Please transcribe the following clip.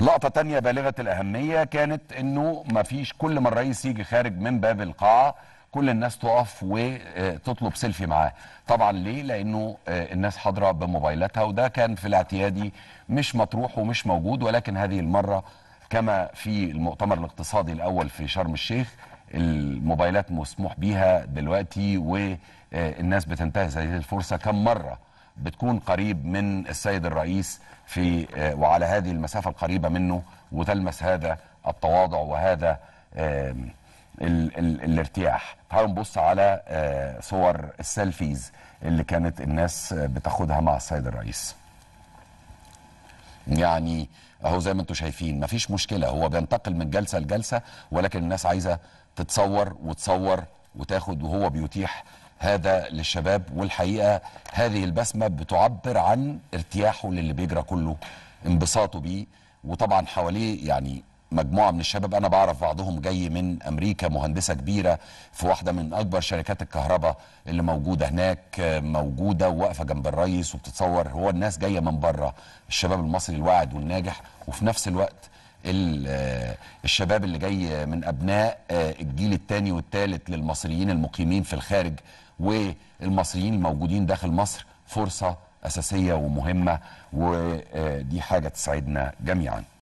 لقطة تانية بالغة الأهمية كانت أنه ما فيش كل ما الرئيس يجي خارج من باب القاعة كل الناس تقف وتطلب سيلفي معاه طبعا ليه لانه آه، الناس حاضره بموبايلاتها وده كان في الاعتيادي مش مطروح ومش موجود ولكن هذه المره كما في المؤتمر الاقتصادي الاول في شرم الشيخ الموبايلات مسموح بيها دلوقتي والناس بتنتهز هذه الفرصه كم مره بتكون قريب من السيد الرئيس في آه، وعلى هذه المسافة القريبة منه وتلمس هذا التواضع وهذا ال ال الارتياح تعالوا نبص على آه، صور السيلفيز اللي كانت الناس بتاخدها مع السيد الرئيس يعني اهو زي ما انتم شايفين مفيش مشكله هو بينتقل من جلسه لجلسه ولكن الناس عايزه تتصور وتصور وتاخد وهو بيتيح هذا للشباب والحقيقه هذه البسمه بتعبر عن ارتياحه للي بيجرى كله انبساطه بيه وطبعا حواليه يعني مجموعه من الشباب انا بعرف بعضهم جاي من امريكا مهندسه كبيره في واحده من اكبر شركات الكهرباء اللي موجوده هناك موجوده وواقفه جنب الرئيس وبتتصور هو الناس جايه من بره الشباب المصري الواعد والناجح وفي نفس الوقت الشباب اللي جاي من ابناء آه، الجيل الثاني والثالث للمصريين المقيمين في الخارج والمصريين الموجودين داخل مصر فرصه اساسيه ومهمه ودي آه، حاجه تسعدنا جميعا